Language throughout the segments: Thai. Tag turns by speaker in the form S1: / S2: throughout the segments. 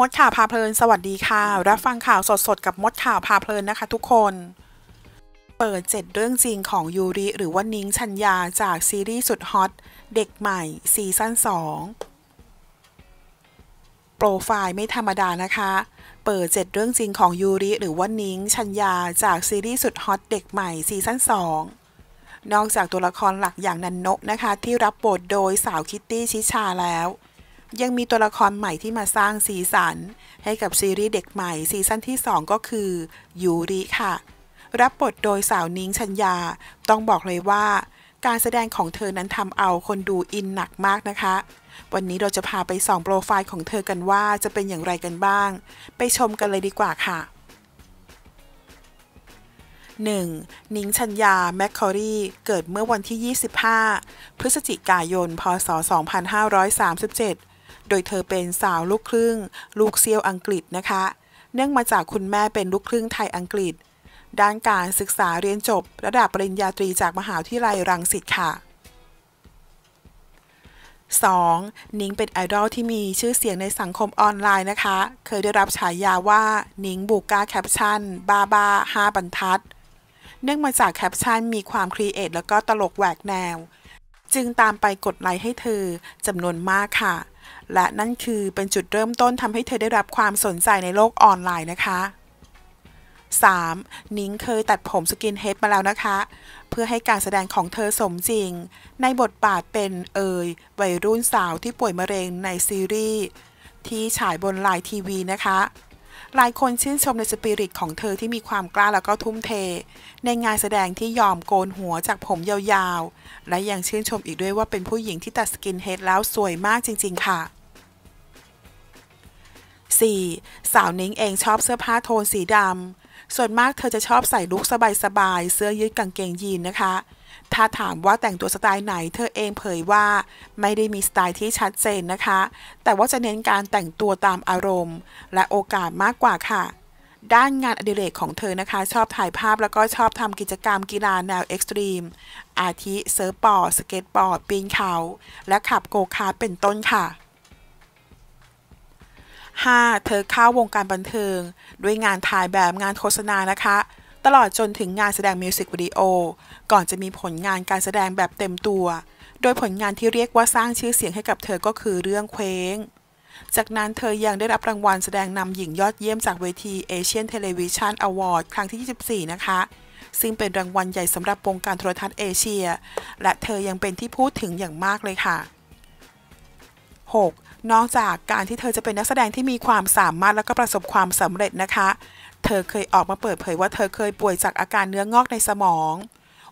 S1: มดข่าวพาเพลินสวัสดีค่ะ รับฟังข่าวสดๆกับมดข่าวพาเพลินนะคะทุกคน เปิดเจ็ดเรื่องจริงของยูริหรือว่านิ้งชัญญาจากซีรีส์สุดฮอตเด็กใหม่ซีซั่น2โปรไฟล์ไม่ธรรมดานะคะ เปิดเจ็ดเรื่องจริงของยูริหรือว่านิ้งชัญญาจากซีรีส์สุดฮอตเด็กใหม่ซีซั่น2นอกจากตัวละครหลักอย่างนันโนะนะคะ ที่รับบทโดยสาวคิตตี้ชิชาแล้วยังมีตัวละครใหม่ที่มาสร้างสีสันให้กับซีรีส์เด็กใหม่ซีซั่นที่2ก็คือยูริค่ะ รับบทโดยสาวนิ้งชัญญาต้องบอกเลยว่า การแสดงของเธอนั้นทำเอาคนดูอินหนักมากนะคะ วันนี้เราจะพาไปส่องโปรไฟล์ของเธอกันว่าจะเป็นอย่างไรกันบ้าง ไปชมกันเลยดีกว่าค่ะ 1. นิ้งชัญญา แมคคอรีเกิดเมื่อวันที่ 25 พฤศจิกายนพศ 2537โดยเธอเป็นสาวลูกครึ่ง ลูกเซียวอังกฤษนะคะ เนื่องมาจากคุณแม่เป็นลูกครึ่งไทยอังกฤษ ด้านการศึกษาเรียนจบ ระดับปริญญาตรีจากมหาวิทยาลัยรังสิตค่ะ 2. นิงเป็นไอดอลที่มีชื่อเสียงในสังคมออนไลน์นะคะ เคยได้รับฉายาว่า นิงบูก้าแคปชั่น บ้าบ้าห้าบรรทัด เนื่องมาจากแคปชั่นมีความครีเอทแล้วก็ตลกแหวกแนว จึงตามไปกดไลค์ให้เธอจำนวนมากค่ะและนั่นคือเป็นจุดเริ่มต้นทำให้เธอได้รับความสนใจในโลกออนไลน์นะคะ 3. นิ้งเคยตัดผมสกินเฮดมาแล้วนะคะ เพื่อให้การแสดงของเธอสมจริง ในบทบาทเป็นเอยวัยรุ่นสาวที่ป่วยมะเร็งในซีรีส์ที่ฉายบนไลน์ทีวีนะคะหลายคนชื่นชมในสปิริตของเธอที่มีความกล้าแล้วก็ทุ่มเท ในงานแสดงที่ยอมโกนหัวจากผมยาวๆ และยังชื่นชมอีกด้วยว่าเป็นผู้หญิงที่ตัดสกินเฮดแล้วสวยมากจริงๆค่ะ 4. สาวนิ้งเองชอบเสื้อผ้าโทนสีดำ ส่วนมากเธอจะชอบใส่ลุคสบายๆ เสื้อยืดกางเกงยีนนะคะถ้าถามว่าแต่งตัวสไตล์ไหนเธอเองเผยว่าไม่ได้มีสไตล์ที่ชัดเจนนะคะ แต่ว่าจะเน้นการแต่งตัวตามอารมณ์ และโอกาสมากกว่าค่ะ ด้านงานอดิเรกของเธอนะคะ ชอบถ่ายภาพแล้วก็ชอบทำกิจกรรมกีฬาแนวเอ็กซ์ตรีม อาทิเซิร์ฟบอร์ดสเก็ตบอร์ดปีนเขา และขับโกคาร์เป็นต้นค่ะ 5. เธอเข้าวงการบันเทิงด้วยงานถ่ายแบบงานโฆษณานะคะตลอดจนถึงงานแสดงมิวสิกวิดีโอก่อนจะมีผลงานการแสดงแบบเต็มตัว โดยผลงานที่เรียกว่าสร้างชื่อเสียงให้กับเธอก็คือเรื่องเคว้ง จากนั้นเธอยังได้รับรางวัลแสดงนำหญิงยอดเยี่ยมจากเวที Asian Television Award ครั้งที่ 24 นะคะ ซึ่งเป็นรางวัลใหญ่สำหรับวงการโทรทัศน์เอเชีย และเธอยังเป็นที่พูดถึงอย่างมากเลยค่ะ 6. นอกจากการที่เธอจะเป็นนักแสดงที่มีความสามารถและก็ประสบความสำเร็จนะคะเธอเคยออกมาเปิดเผยว่าเธอเคยป่วยจากอาการเนื้องอกในสมอง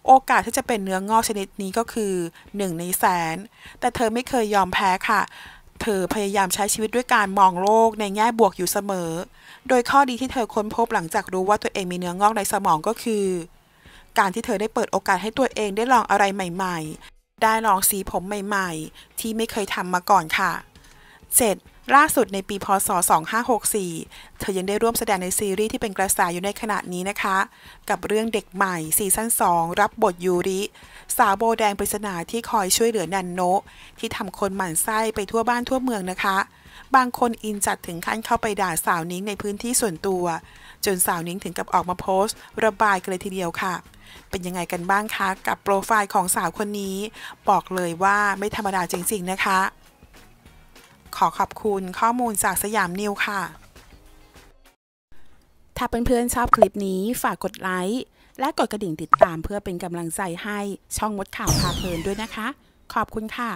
S1: โอกาสที่จะเป็นเนื้องอกชนิดนี้ก็คือ 1 ในแสน แต่เธอไม่เคยยอมแพ้ค่ะ เธอพยายามใช้ชีวิตด้วยการมองโลกในแง่บวกอยู่เสมอ โดยข้อดีที่เธอค้นพบหลังจากรู้ว่าตัวเองมีเนื้องอกในสมองก็คือการที่เธอได้เปิดโอกาสให้ตัวเองได้ลองอะไรใหม่ ๆ ได้ลองสีผมใหม่ ๆ ที่ไม่เคยทำมาก่อนค่ะ 7. ล่าสุดในปีพศ 2564 เธอยังได้ร่วมแสดงในซีรีส์ที่เป็นกระแสอยู่ในขณะนี้นะคะ กับเรื่องเด็กใหม่ซีซั่น 2 รับบทยูริ สาวโบแดงปริศนาที่คอยช่วยเหลือนันโนที่ทำคนหมั่นไส้ไปทั่วบ้านทั่วเมืองนะคะ บางคนอินจัดถึงขั้นเข้าไปด่าสาวนิ้งในพื้นที่ส่วนตัว จนสาวนิ้งถึงกับออกมาโพสต์ ระบายกันเลยทีเดียวค่ะ เป็นยังไงกันบ้างคะกับโปรไฟล์ของสาวคนนี้บอกเลยว่าไม่ธรรมดาจริงๆนะคะขอขอบคุณข้อมูลจากสยามนิวค่ะ ถ้าเเพื่อนๆชอบคลิปนี้ฝากกดไลค์และกดกระดิ่งติดตามเพื่อเป็นกำลังใจให้ช่องมดข่าวพาเพลินด้วยนะคะ ขอบคุณค่ะ